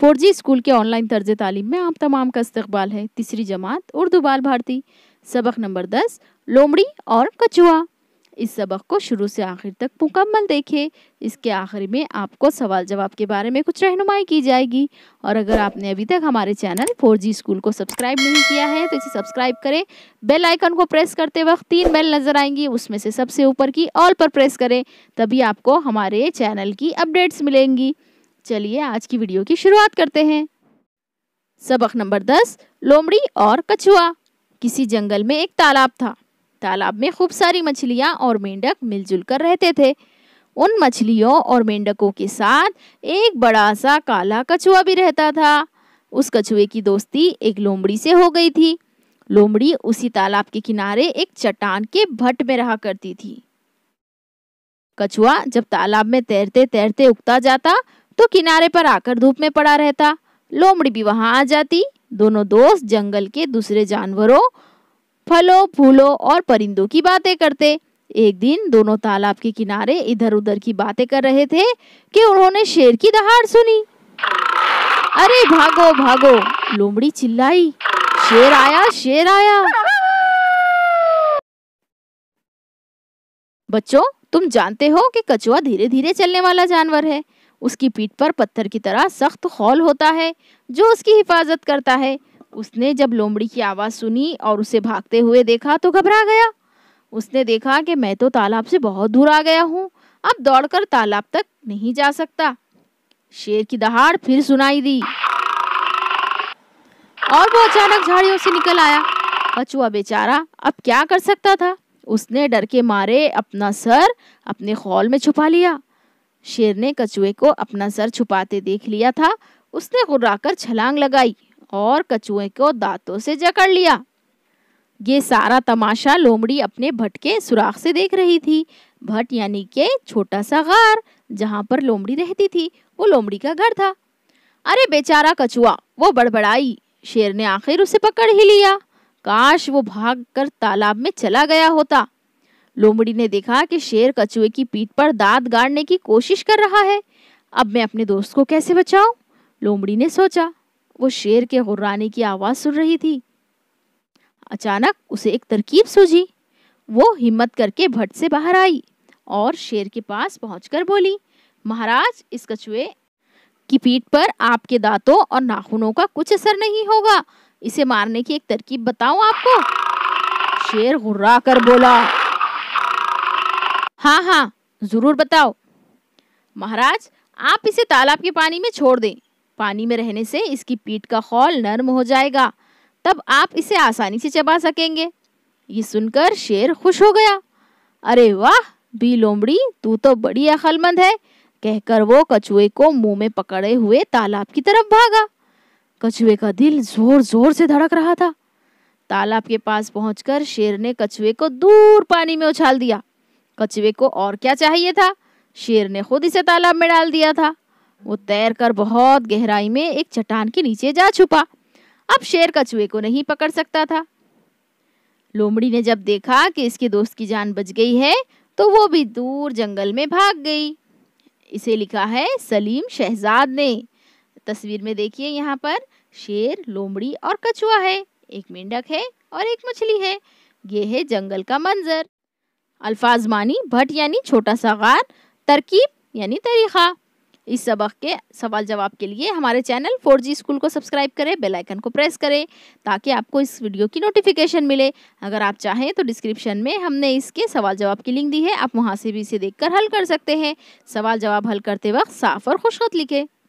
Four G school के online तर्ज तालीम में आप तमाम का इस्तबाल है तीसरी जमात उर्दू बाल भारती सबक नंबर दस लोमड़ी और कछुआ इस सबक को शुरू से आखिर तक मुकम्मल देखें इसके आखिर में आपको सवाल जवाब के बारे में कुछ रहनुमाई की जाएगी और अगर आपने अभी तक हमारे चैनल फोर जी स्कूल को सब्सक्राइब नहीं किया है तो इसे सब्सक्राइब करें बेल आइकन को प्रेस करते वक्त तीन बेल नज़र आएंगी उसमें से सबसे ऊपर की ऑल पर प्रेस करें तभी आपको हमारे चैनल की अपडेट्स मिलेंगी चलिए आज की वीडियो की शुरुआत करते हैं सबक नंबर दस लोमड़ी और कछुआ किसी जंगल में एक तालाब था तालाब में खूब सारी मछलियाँ और मेंढक मिलजुल कर रहते थे उन मछलियों और मेंढकों के साथ एक बड़ा सा काला कछुआ भी रहता था उस कछुए की दोस्ती एक लोमड़ी से हो गई थी लोमड़ी उसी तालाब के किनारे एक चट्टान के भट्ट में रहा करती थी कछुआ जब तालाब में तैरते तैरते उगता जाता तो किनारे पर आकर धूप में पड़ा रहता लोमड़ी भी वहां आ जाती दोनों दोस्त जंगल के दूसरे जानवरों फलों फूलों और परिंदों की बातें करते एक दिन दोनों तालाब के किनारे इधर उधर की बातें कर रहे थे कि उन्होंने शेर की दहाड़ सुनी अरे भागो भागो लोमड़ी चिल्लाई शेर आया शेर आया बच्चों तुम जानते हो कि कछुआ धीरे धीरे चलने वाला जानवर है उसकी पीठ पर पत्थर की तरह सख्त हॉल होता है जो उसकी हिफाजत करता है उसने जब लोमड़ी की आवाज़ सुनी और उसे भागते हुए देखा तो घबरा गया उसने देखा कि मैं तो तालाब से बहुत दूर आ गया हूँ अब दौड़कर तालाब तक नहीं जा सकता शेर की दहाड़ फिर सुनाई दी और वो अचानक झाड़ियों से निकल आया कछुआ बेचारा अब क्या कर सकता था उसने डर के मारे अपना सर अपने खोल में छुपा लिया शेर ने कछुए को अपना सर छुपाते देख लिया था उसने गुर्राकर छलांग लगाई और कछुए को दांतों से जकड़ लिया ये सारा तमाशा लोमड़ी अपने भट के सुराख से देख रही थी भट यानी के छोटा सा घर जहाँ पर लोमड़ी रहती थी वो लोमड़ी का घर था अरे बेचारा कछुआ वो बड़बड़ाई शेर ने आखिर उसे पकड़ ही लिया काश वो भाग कर तालाब में चला गया होता लोमड़ी ने देखा कि शेर कछुए की पीठ पर दांत गाड़ने की कोशिश कर रहा है अब मैं अपने दोस्त को कैसे बचाऊं? लोमड़ी ने सोचा वो शेर के हुर्राने की आवाज़ सुन रही थी अचानक उसे एक तरकीब सूझी वो हिम्मत करके भट्ट से बाहर आई और शेर के पास पहुंचकर बोली महाराज इस कछुए की पीठ पर आपके दांतों और नाखूनों का कुछ असर नहीं होगा इसे मारने की एक तरकीब बताऊं आपको शेर हुर्रा कर बोला हाँ हाँ ज़रूर बताओ महाराज आप इसे तालाब के पानी में छोड़ दें पानी में रहने से इसकी पीठ का खौल नर्म हो जाएगा तब आप इसे आसानी से चबा सकेंगे ये सुनकर शेर खुश हो गया अरे वाह बी लोमड़ी तू तो बड़ी अकलमंद है कहकर वो कछुए को मुंह में पकड़े हुए तालाब की तरफ भागा कछुए का दिल जोर जोर से धड़क रहा था तालाब के पास पहुंचकर शेर ने कछुए को दूर पानी में उछाल दिया कछुए को और क्या चाहिए था शेर ने खुद इसे तालाब में डाल दिया था वो तैर कर बहुत गहराई में एक चट्टान के नीचे जा छुपा अब शेर कछुए को नहीं पकड़ सकता था लोमड़ी ने जब देखा कि इसके दोस्त की जान बच गई है तो वो भी दूर जंगल में भाग गई इसे लिखा है सलीम शहजाद ने तस्वीर में देखिए यहाँ पर शेर लोमड़ी और कछुआ है एक मेंढक है और एक मछली है ये है जंगल का मंजर अल्फाज मानी भट यानी छोटा सा गार तरकीब यानी तरीक़ा इस सबक के सवाल जवाब के लिए हमारे चैनल फोर जी स्कूल को सब्सक्राइब करें बेल आइकन को प्रेस करें ताकि आपको इस वीडियो की नोटिफिकेशन मिले अगर आप चाहें तो डिस्क्रिप्शन में हमने इसके सवाल जवाब की लिंक दी है आप वहां से भी इसे देखकर हल कर सकते हैं सवाल जवाब हल करते वक्त साफ और खुशखत लिखें